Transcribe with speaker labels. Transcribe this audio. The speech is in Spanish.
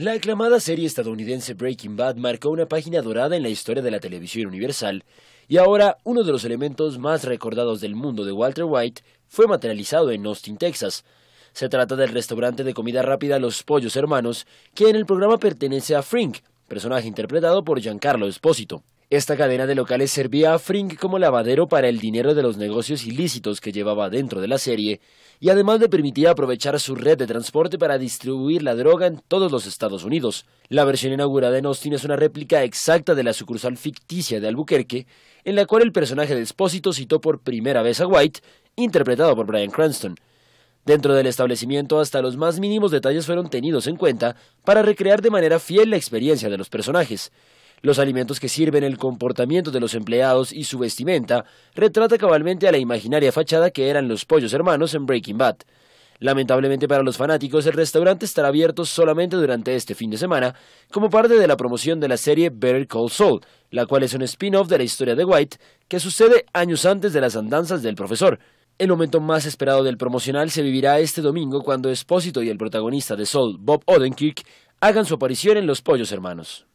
Speaker 1: La aclamada serie estadounidense Breaking Bad marcó una página dorada en la historia de la televisión universal, y ahora uno de los elementos más recordados del mundo de Walter White fue materializado en Austin, Texas. Se trata del restaurante de comida rápida Los Pollos Hermanos, que en el programa pertenece a Frink, personaje interpretado por Giancarlo Espósito. Esta cadena de locales servía a Frink como lavadero para el dinero de los negocios ilícitos que llevaba dentro de la serie y además le permitía aprovechar su red de transporte para distribuir la droga en todos los Estados Unidos. La versión inaugurada en Austin es una réplica exacta de la sucursal ficticia de Albuquerque, en la cual el personaje de expósito citó por primera vez a White, interpretado por Brian Cranston. Dentro del establecimiento hasta los más mínimos detalles fueron tenidos en cuenta para recrear de manera fiel la experiencia de los personajes. Los alimentos que sirven, el comportamiento de los empleados y su vestimenta retrata cabalmente a la imaginaria fachada que eran los pollos hermanos en Breaking Bad. Lamentablemente para los fanáticos, el restaurante estará abierto solamente durante este fin de semana, como parte de la promoción de la serie Better Call Saul, la cual es un spin-off de la historia de White que sucede años antes de las andanzas del profesor. El momento más esperado del promocional se vivirá este domingo cuando Espósito y el protagonista de Saul, Bob Odenkirk, hagan su aparición en Los Pollos Hermanos.